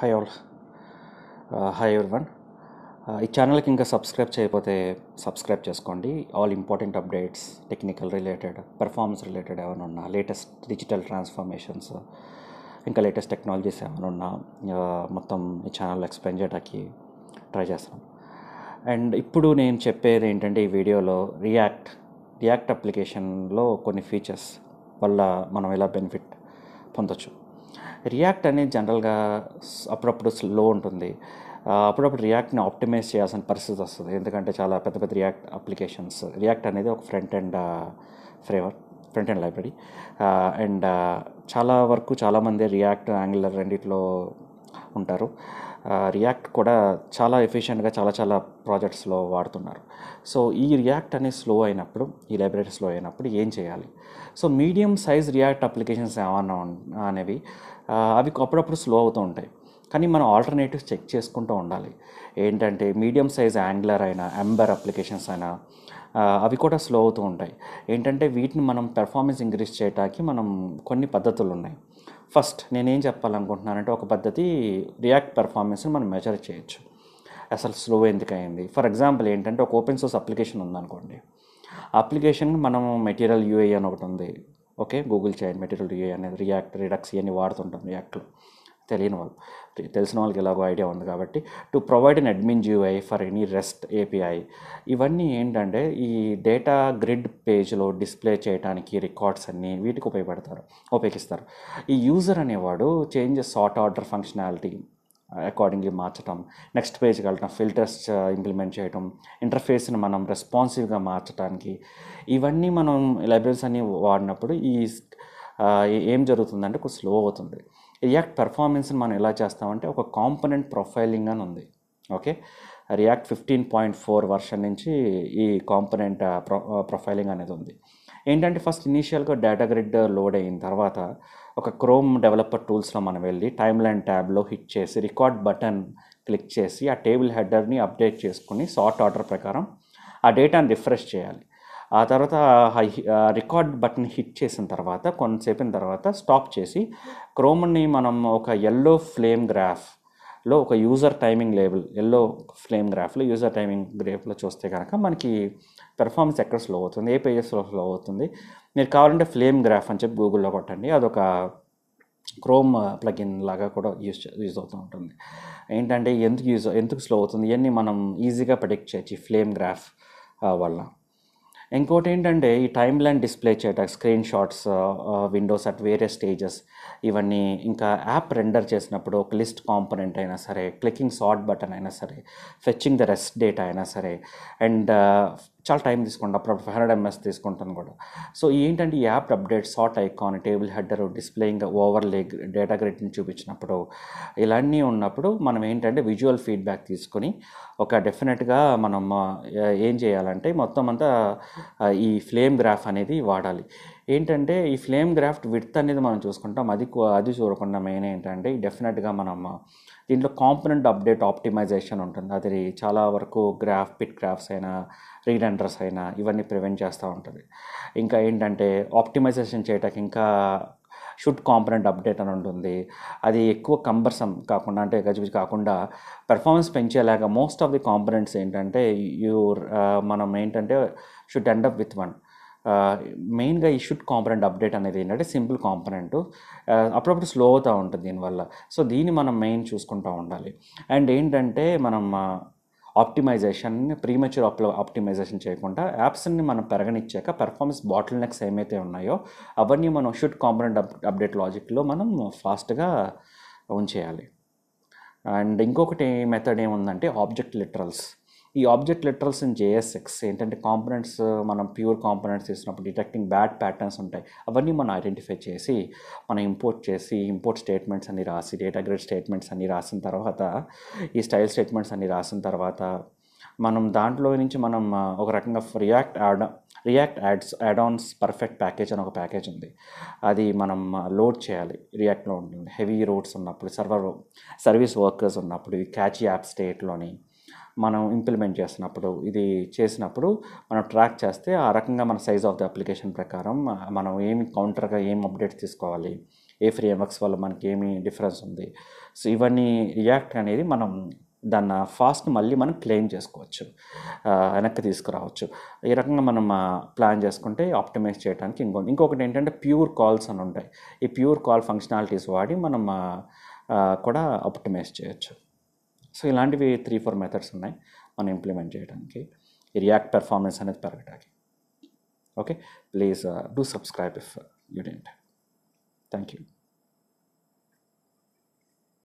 high all high one ఈ ఛానల్కి ఇంకా సబ్స్క్రైబ్ చేయకపోతే సబ్స్క్రైబ్ చేసుకోండి all important updates technical related performance related ఏమైనా ఉన్నా లేటెస్ట్ డిజిటల్ ట్రాన్స్ఫర్మేషన్స్ ఇంకా లేటెస్ట్ టెక్నాలజీస్ ఏమైనా ఉన్నా మొత్తం ఈ ఛానల్ ఎక్స్ప్లెయిన్ చేయడానికి ట్రై చేస్తాం అండ్ ఇప్పుడు నేను చెప్పేది ఏంటంటే ఈ వీడియోలో రియాక్ట్ రియాక్ట్ అప్లికేషన్లో కొన్ని ఫీచర్స్ వల్ల మనం ఎలా బెనిఫిట్ పొందొచ్చు రియాక్ట్ అనేది జనరల్గా అప్పుడప్పుడు స్లో ఉంటుంది అప్పుడప్పుడు రియాక్ట్ని ఆప్టిమైజ్ చేయాల్సిన పరిస్థితి వస్తుంది ఎందుకంటే చాలా పెద్ద పెద్ద రియాక్ట్ అప్లికేషన్స్ రియాక్ట్ అనేది ఒక ఫ్రంట్ అండ్ ఫ్రేవర్ ఫ్రంట్ అండ్ లైబ్రరీ అండ్ చాలా వరకు చాలామంది రియాక్ట్ యాంగులర్ రెండిట్లో ఉంటారు రియాక్ట్ కూడా చాలా ఎఫిషియెంట్గా చాలా చాలా ప్రాజెక్ట్స్లో వాడుతున్నారు సో ఈ రియాక్ట్ అనేది స్లో అయినప్పుడు ఈ లైబ్రరీ స్లో అయినప్పుడు ఏం చేయాలి so medium size React applications ఏమన్నా అనేవి అవి అప్పుడప్పుడు స్లో అవుతూ ఉంటాయి కానీ మనం ఆల్టర్నేటివ్స్ చెక్ చేసుకుంటూ ఉండాలి ఏంటంటే మీడియం సైజ్ యాంగ్లర్ అయినా అంబర్ అప్లికేషన్స్ అయినా అవి కూడా స్లో అవుతూ ఉంటాయి ఏంటంటే వీటిని మనం పెర్ఫార్మెన్స్ ఇంక్రీజ్ చేయడానికి మనం కొన్ని పద్ధతులు ఉన్నాయి ఫస్ట్ నేనేం చెప్పాలనుకుంటున్నానంటే ఒక పద్ధతి రియాక్ట్ పెర్ఫార్మెన్స్ని మనం మెజర్ చేయొచ్చు అసలు స్లో ఎందుకు అయింది ఫర్ ఎగ్జాంపుల్ ఏంటంటే ఒక ఓపెన్ సోర్స్ అప్లికేషన్ ఉందనుకోండి అప్లికేషన్ మనం మెటీరియల్ యూఏ అని ఒకటి ఉంది ఓకే గూగుల్ చేయండి మెటీరియల్ రివ్యూ అనేది రియాక్ట్ రిడక్స్ ఇవన్నీ వాడుతుంటాం రియాక్ట్లో తెలియని వాళ్ళు తెలిసిన వాళ్ళకి ఎలాగో ఐడియా ఉంది కాబట్టి to provide an admin UI for any REST API ఇవన్నీ ఏంటంటే ఈ డేటా గ్రిడ్ పేజ్లో డిస్ప్లే చేయడానికి రికార్డ్స్ అన్నీ వీటికి ఉపయోగపడతారు ఉపయోగిస్తారు ఈ యూజర్ అనేవాడు changes sort order functionality accordingly మార్చటం నెక్స్ట్ పేజ్కి వెళ్ళటం ఫిల్టర్స్ ఇంప్లిమెంట్ చేయటం ఇంటర్ఫేస్ని మనం రెస్పాన్సివ్గా మార్చడానికి ఇవన్నీ మనం లైబ్రరీస్ అన్నీ వాడినప్పుడు ఈ ఏం జరుగుతుందంటే కొంచెం స్లో అవుతుంది రియాక్ట్ పెర్ఫార్మెన్స్ని మనం ఎలా చేస్తామంటే ఒక కాంపనెంట్ ప్రొఫైలింగ్ అని ఉంది okay React fifteen point four version నుంచి ఈ కాంపనెంట్ ప్రొఫైలింగ్ uh, uh, అనేది ఉంది ఏంటంటే ఫస్ట్ ఇనీషియల్గా డేటా గ్రిడ్ లోడ్ అయిన తర్వాత ఒక క్రోమ్ డెవలపర్ టూల్స్లో మనం వెళ్ళి టైమ్ లైన్ ట్యాబ్లో హిట్ చేసి రికార్డ్ బటన్ క్లిక్ చేసి ఆ టేబుల్ హెడర్ని అప్డేట్ చేసుకుని షార్ట్ ఆర్డర్ ప్రకారం ఆ డేటాను రిఫ్రెష్ చేయాలి ఆ తర్వాత రికార్డ్ బటన్ హిట్ చేసిన తర్వాత కొంతసేపు తర్వాత స్టాప్ చేసి క్రోమ్ని మనం ఒక ఎల్లో ఫ్లేమ్ గ్రాఫ్ లో ఒక user timing label yellow flame గ్రాఫ్లో యూజర్ టైమింగ్ గ్రేఫ్లో చూస్తే కనుక మనకి పెర్ఫార్మెన్స్ ఎక్కడ స్లో అవుతుంది ఏ పేజెస్లో స్లో అవుతుంది మీరు కావాలంటే ఫ్లేమ్ గ్రాఫ్ అని చెప్పి గూగుల్లో కొట్టండి అదొక క్రోమ్ ప్లగిన్ లాగా కూడా యూజ్ యూజ్ అవుతూ ఉంటుంది ఏంటంటే ఎందుకు యూజ్ ఎందుకు స్లో అవుతుంది ఇవన్నీ మనం ఈజీగా ప్రొడిక్ట్ చేయొచ్చు ఫ్లేమ్ గ్రాఫ్ వల్ల ఇంకోటి ఏంటంటే ఈ టైమ్ లైన్ డిస్ప్లే చేయట స్క్రీన్ షాట్స్ విండోస్ అట్ వేరే స్టేజెస్ ఇవన్నీ ఇంకా యాప్ రెండర్ చేసినప్పుడు ఒక లిస్ట్ కాంపొనెంట్ అయినా సరే క్లికింగ్ సార్ట్ బటన్ అయినా సరే ఫెచ్చింగ్ ద రెస్ట్ డేటా అయినా సరే అండ్ చాలా టైం తీసుకోండి అప్పుడు ఫైవ్ హండ్రెడ్ ఎంఎస్ తీసుకుంటాను కూడా సో ఏంటంటే ఈ app update sort icon table header displaying overlay data గ్రేట్ని చూపించినప్పుడు ఇలాన్నీ ఉన్నప్పుడు మనం ఏంటంటే విజువల్ ఫీడ్బ్యాక్ తీసుకొని ఒక డెఫినెట్గా మనం ఏం చేయాలంటే మొత్తం అంతా ఈ ఫ్లేమ్ గ్రాఫ్ అనేది వాడాలి ఏంటంటే ఈ ఫ్లేమ్ గ్రాఫ్ట్ విడ్త్ అనేది మనం చూసుకుంటాం అది అది చూడకుండా మెయిన్ ఏంటంటే డెఫినెట్గా మనం దీంట్లో కాంపనెంట్ అప్డేట్ ఆప్టిమైజేషన్ ఉంటుంది అది చాలా వరకు గ్రాఫ్ పిట్ గ్రాఫ్స్ అయినా రీడెండర్స్ అయినా ఇవన్నీ ప్రివెంట్ చేస్తూ ఉంటుంది ఇంకా ఏంటంటే ఆప్టిమైజేషన్ చేయటానికి ఇంకా షుడ్ కాంపనెంట్ అప్డేట్ అని ఉంటుంది అది ఎక్కువ కంబర్సం కాకుండా అంటే గజిబిజి కాకుండా పెర్ఫార్మెన్స్ పెంచేలాగా మోస్ట్ ఆఫ్ ది కాంపనెంట్స్ ఏంటంటే యూ మనం ఏంటంటే షుడ్ ఎండప్ విత్ వన్ మెయిన్గా ఈ షుడ్ కాంపనెంట్ అప్డేట్ అనేది ఏంటంటే సింపుల్ కాంపనెంట్ అప్పుడప్పుడు స్లో అవుతూ ఉంటుంది దీనివల్ల సో దీన్ని మనం మెయిన్ చూసుకుంటూ ఉండాలి అండ్ ఏంటంటే మనం ఆప్టిమైజేషన్ ప్రీమచ్యూర్ ఆప్ ఆప్టిమైజేషన్ చేయకుండా యాప్స్ని మనం పెరగనిచ్చాక పెర్ఫార్మెన్స్ బాటిల్ నెక్స్ ఏమైతే ఉన్నాయో అవన్నీ మనం షుడ్ కాంపొనెంట్ అప్ అప్డేట్ లాజిక్లో మనం ఫాస్ట్గా ఉంచేయాలి అండ్ ఇంకొకటి మెథడ్ ఏముందంటే ఆబ్జెక్ట్ లిటరల్స్ ఈ ఆబ్జెక్ట్ లిటరల్స్ ఇన్ జేఎస్ఎక్స్ ఏంటంటే కాంపనెంట్స్ మనం ప్యూర్ కాంపనెంట్స్ ఇస్తున్నప్పుడు డిటెక్టింగ్ బ్యాడ్ ప్యాటర్న్స్ ఉంటాయి అవన్నీ మనం ఐడెంటిఫై చేసి మనం ఇంపోర్ట్ చేసి ఇంపోర్ట్ స్టేట్మెంట్స్ అన్ని రాసి డేటా గ్రేడ్ స్టేట్మెంట్స్ అన్ని రాసిన తర్వాత ఈ స్టైల్ స్టేట్మెంట్స్ అన్ని రాసిన తర్వాత మనం దాంట్లో నుంచి మనం ఒక రకంగా React add React adds addons perfect package అని ఒక ప్యాకేజ్ ఉంది అది మనం లోడ్ చేయాలి రియాక్ట్లో ఉంటుంది హెవీ రోడ్స్ ఉన్నప్పుడు సర్వర్ సర్వీస్ వర్కర్స్ ఉన్నప్పుడు క్యాచ్ యాప్ స్టేట్లోని మనం ఇంప్లిమెంట్ చేసినప్పుడు ఇది చేసినప్పుడు మనం ట్రాక్ చేస్తే ఆ రకంగా మన సైజ్ ఆఫ్ ద అప్లికేషన్ ప్రకారం మనం ఏమి కౌంటర్గా ఏం అప్డేట్స్ తీసుకోవాలి ఏ ఫ్రేమ్వర్క్స్ వల్ల మనకి ఏమి డిఫరెన్స్ ఉంది సో ఇవన్నీ రియాక్ట్ అనేది మనం దాన్ని ఫాస్ట్ మళ్ళీ మనం క్లెయిమ్ చేసుకోవచ్చు వెనక్కి తీసుకురావచ్చు ఈ రకంగా మనం ప్లాన్ చేసుకుంటే ఆప్టిమైజ్ చేయడానికి ఇంకో ఇంకొకటి ఏంటంటే ప్యూర్ కాల్స్ అని ఉంటాయి ఈ ప్యూర్ కాల్ ఫంక్షనాలిటీస్ వాడి మనం కూడా ఆప్టిమైజ్ చేయొచ్చు సో ఇలాంటివి 3 4 मेथड्स ఉన్నాయి మనం ఇంప్లిమెంట్ చేయడానికి రియాక్ట్ 퍼ఫార్మెన్స్ అనేది పెరగడానికి okay please do Subscribe if you did thank you